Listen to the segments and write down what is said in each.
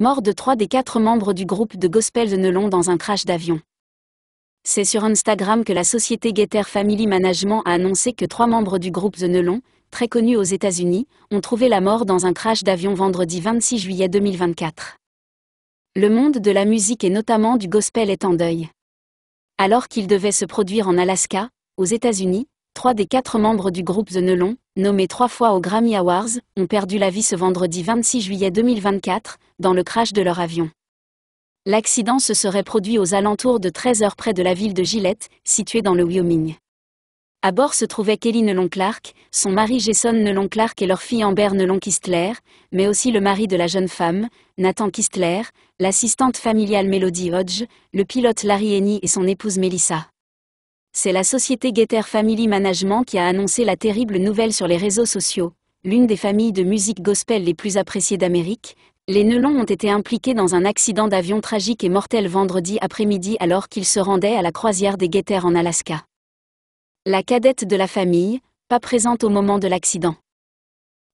mort de trois des quatre membres du groupe de gospel The Nelon dans un crash d'avion. C'est sur Instagram que la société Getter Family Management a annoncé que trois membres du groupe The Nelon, très connus aux États-Unis, ont trouvé la mort dans un crash d'avion vendredi 26 juillet 2024. Le monde de la musique et notamment du gospel est en deuil. Alors qu'il devait se produire en Alaska, aux États-Unis, Trois des quatre membres du groupe The Nelon, nommés trois fois aux Grammy Awards, ont perdu la vie ce vendredi 26 juillet 2024, dans le crash de leur avion. L'accident se serait produit aux alentours de 13 heures près de la ville de Gillette, située dans le Wyoming. À bord se trouvaient Kelly Nelon Clark, son mari Jason Nelon Clark et leur fille Amber Nelon Kistler, mais aussi le mari de la jeune femme, Nathan Kistler, l'assistante familiale Melody Hodge, le pilote Larry Henny et son épouse Melissa. C'est la société Getter Family Management qui a annoncé la terrible nouvelle sur les réseaux sociaux. L'une des familles de musique gospel les plus appréciées d'Amérique, les Nelons ont été impliqués dans un accident d'avion tragique et mortel vendredi après-midi alors qu'ils se rendaient à la croisière des Getter en Alaska. La cadette de la famille, pas présente au moment de l'accident.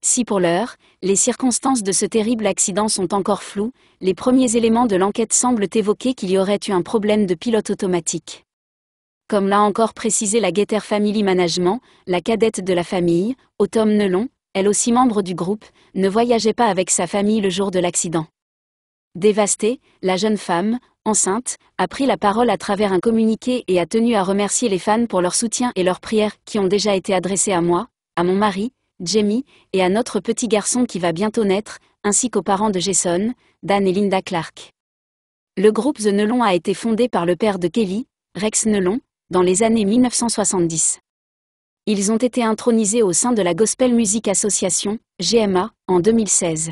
Si pour l'heure, les circonstances de ce terrible accident sont encore floues, les premiers éléments de l'enquête semblent évoquer qu'il y aurait eu un problème de pilote automatique. Comme l'a encore précisé la guetter Family Management, la cadette de la famille, Autumn Nelon, elle aussi membre du groupe, ne voyageait pas avec sa famille le jour de l'accident. Dévastée, la jeune femme, enceinte, a pris la parole à travers un communiqué et a tenu à remercier les fans pour leur soutien et leurs prières qui ont déjà été adressées à moi, à mon mari, Jamie, et à notre petit garçon qui va bientôt naître, ainsi qu'aux parents de Jason, Dan et Linda Clark. Le groupe The Nelon a été fondé par le père de Kelly, Rex Nelon, dans les années 1970. Ils ont été intronisés au sein de la Gospel Music Association, GMA, en 2016.